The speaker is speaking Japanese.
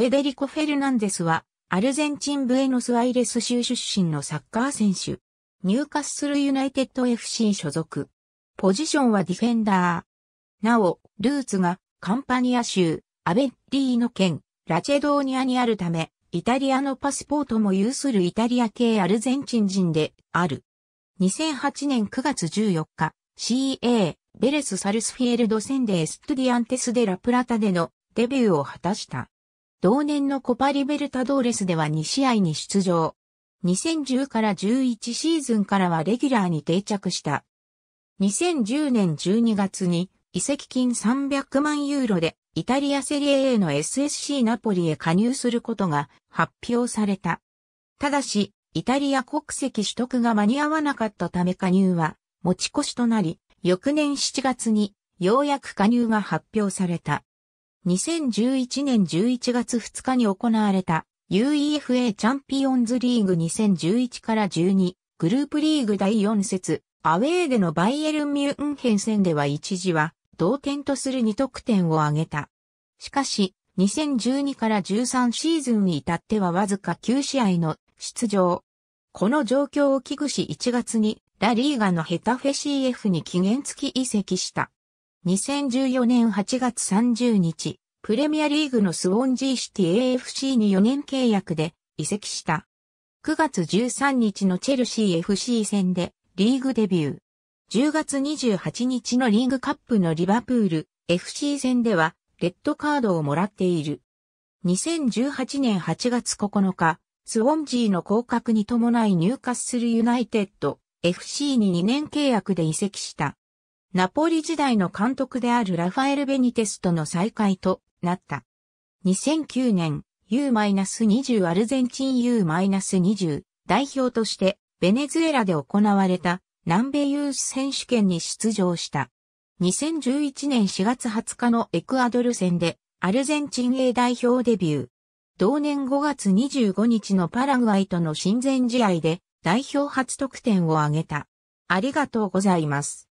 フェデリコ・フェルナンデスは、アルゼンチンブエノスアイレス州出身のサッカー選手。入荷するユナイテッド FC 所属。ポジションはディフェンダー。なお、ルーツがカンパニア州、アベッティーの県、ラチェドーニアにあるため、イタリアのパスポートも有するイタリア系アルゼンチン人である。2008年9月14日、CA、ベレス・サルスフィールド戦でエストゥディアンテス・デ・ラ・プラタでのデビューを果たした。同年のコパリベルタドーレスでは2試合に出場。2010から11シーズンからはレギュラーに定着した。2010年12月に移籍金300万ユーロでイタリアセリエ A の SSC ナポリへ加入することが発表された。ただし、イタリア国籍取得が間に合わなかったため加入は持ち越しとなり、翌年7月にようやく加入が発表された。2011年11月2日に行われた UEFA チャンピオンズリーグ2011から12グループリーグ第4節アウェーでのバイエルン・ミュンヘン戦では一時は同点とする2得点を挙げた。しかし、2012から13シーズンに至ってはわずか9試合の出場。この状況を危惧し1月にラリーガのヘタフェ CF に期限付き移籍した。2014年8月30日、プレミアリーグのスウォンジーシティ AFC に4年契約で移籍した。9月13日のチェルシー FC 戦でリーグデビュー。10月28日のリーグカップのリバプール FC 戦ではレッドカードをもらっている。2018年8月9日、スウォンジーの降格に伴い入荷するユナイテッド FC に2年契約で移籍した。ナポリ時代の監督であるラファエル・ベニテスとの再会となった。2009年 U-20 アルゼンチン U-20 代表としてベネズエラで行われた南米ユース選手権に出場した。2011年4月20日のエクアドル戦でアルゼンチン A 代表デビュー。同年5月25日のパラグアイとの親善試合で代表初得点を挙げた。ありがとうございます。